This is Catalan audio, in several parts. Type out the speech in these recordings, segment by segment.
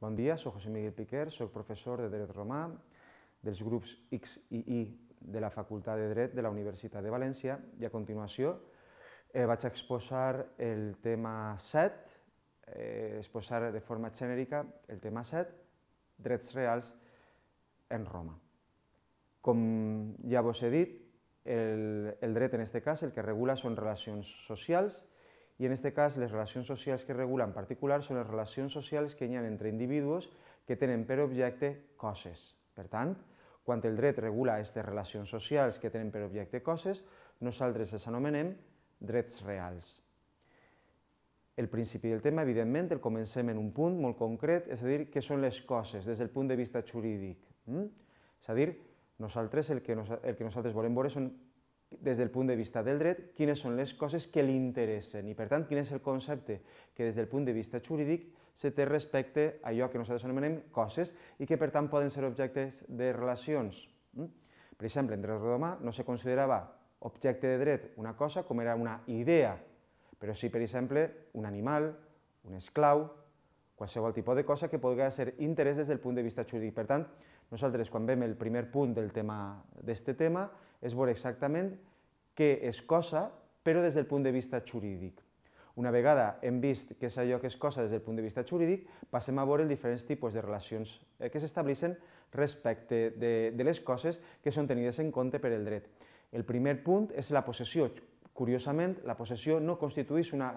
Bon dia, sóc José Miguel Piquer, sóc professor de dret romà dels grups X i I de la Facultat de Dret de la Universitat de València i a continuació eh, vaig exposar el tema 7, eh, exposar de forma genèrica el tema 7, drets reals en Roma. Com ja vos he dit, el, el dret en aquest cas el que regula són relacions socials, i en aquest cas les relacions socials que regula en particular són les relacions socials que hi ha entre individus que tenen per objecte coses. Per tant, quan el dret regula aquestes relacions socials que tenen per objecte coses, nosaltres les anomenem drets reals. El principi del tema, evidentment, el comencem en un punt molt concret, és a dir, què són les coses des del punt de vista jurídic. Mm? És a dir, nosaltres el que, nos el que nosaltres volem veure són des del punt de vista del dret, quines són les coses que li interessen i, per tant, quin és el concepte que des del punt de vista jurídic se té respecte a allò que nosaltres anomenem coses i que, per tant, poden ser objectes de relacions. Mm? Per exemple, en dret romà no se considerava objecte de dret una cosa com era una idea, però sí, per exemple, un animal, un esclau, qualsevol tipus de cosa que podria ser interès des del punt de vista jurídic. Per tant, nosaltres, quan vem el primer punt del tema d'este tema, és veure exactament què és cosa, però des del punt de vista jurídic. Una vegada hem vist què és allò que és cosa des del punt de vista jurídic, passem a veure els diferents tipus de relacions eh, que s'estableixen respecte de, de les coses que són tenides en compte per el dret. El primer punt és la possessió. Curiosament, la possessió no constitueix una,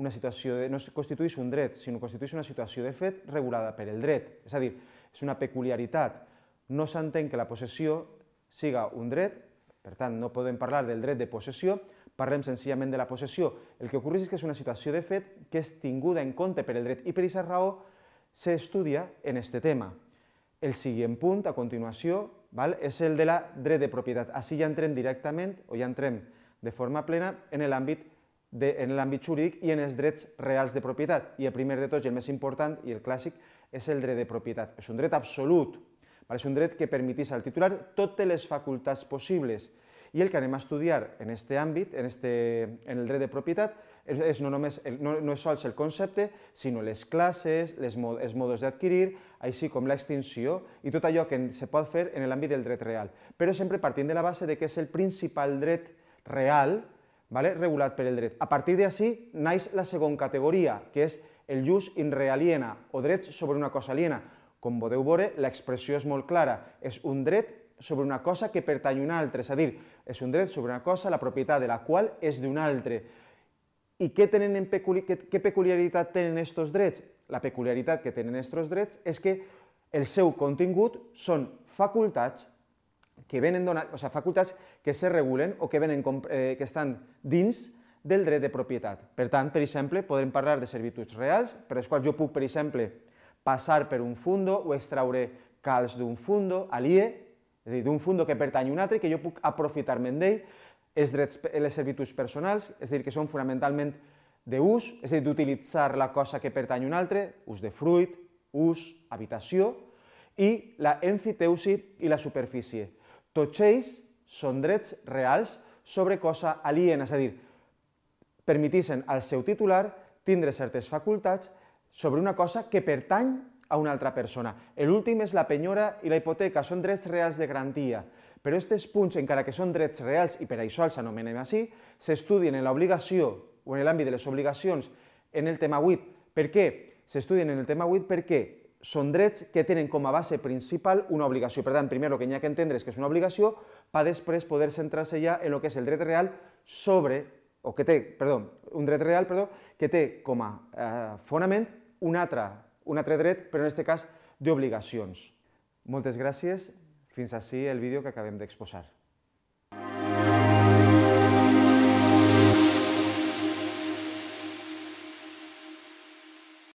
una situació de, no constitueix un dret, sinó constitueix una situació de fet regulada per el dret. És a dir, és una peculiaritat. No s'entén que la possessió siga un dret, per tant, no podem parlar del dret de possessió, parlem senzillament de la possessió. El que ocorre és que és una situació de fet que és tinguda en compte per el dret i per aquesta raó s'estudia en este tema. El següent punt, a continuació, val? és el de la dret de propietat. Així ja entrem directament, o ja entrem de forma plena, en l'àmbit de, en l'àmbit jurídic i en els drets reals de propietat. I el primer de tots, i el més important i el clàssic, és el dret de propietat. És un dret absolut, és un dret que permetís al titular totes les facultats possibles. I el que anem a estudiar en aquest àmbit, en, este, en el dret de propietat, és no, només el, no, no és sols el concepte, sinó les classes, les mod, els modes d'adquirir, així com l'extinció i tot allò que se pot fer en l'àmbit del dret real. Però sempre partint de la base de que és el principal dret real ¿vale? regulat per el dret. A partir d'ací naix la segona categoria, que és el jus in realiena, o drets sobre una cosa aliena. Com podeu veure, l'expressió és molt clara. És un dret sobre una cosa que pertany a un altre, és a dir, és un dret sobre una cosa, la propietat de la qual és d'un altre. I què, tenen en peculi què, peculiaritat tenen aquests drets? La peculiaritat que tenen aquests drets és que el seu contingut són facultats que venen donat, o sigui, facultats que se regulen o que, venen, eh, que estan dins del dret de propietat. Per tant, per exemple, podem parlar de servituds reals, per les quals jo puc, per exemple, passar per un fundo o extraure calç d'un fundo, alie, és a dir, d'un fundo que pertany a un altre i que jo puc aprofitar-me'n d'ell, els drets, les servituds personals, és a dir, que són fonamentalment d'ús, és a dir, d'utilitzar la cosa que pertany a un altre, ús de fruit, ús, habitació, i la enfiteusi i la superfície. Tots ells són drets reals sobre cosa aliena, és a dir, permetixen al seu titular tindre certes facultats sobre una cosa que pertany a una altra persona. L'últim és la penyora i la hipoteca, són drets reals de garantia. Però aquests punts, encara que són drets reals, i per això els anomenem així, s'estudien en l'obligació o en l'àmbit de les obligacions en el tema 8. Per què? S'estudien en el tema 8 perquè són drets que tenen com a base principal una obligació. Per tant, primer el que hi ha que entendre és que és una obligació, per després poder centrar-se ja en el que és el dret real sobre, o que té, perdó, un dret real, perdó, que té com a eh, fonament un altre, un altre dret, però en aquest cas d'obligacions. Moltes gràcies. Fins així el vídeo que acabem d'exposar.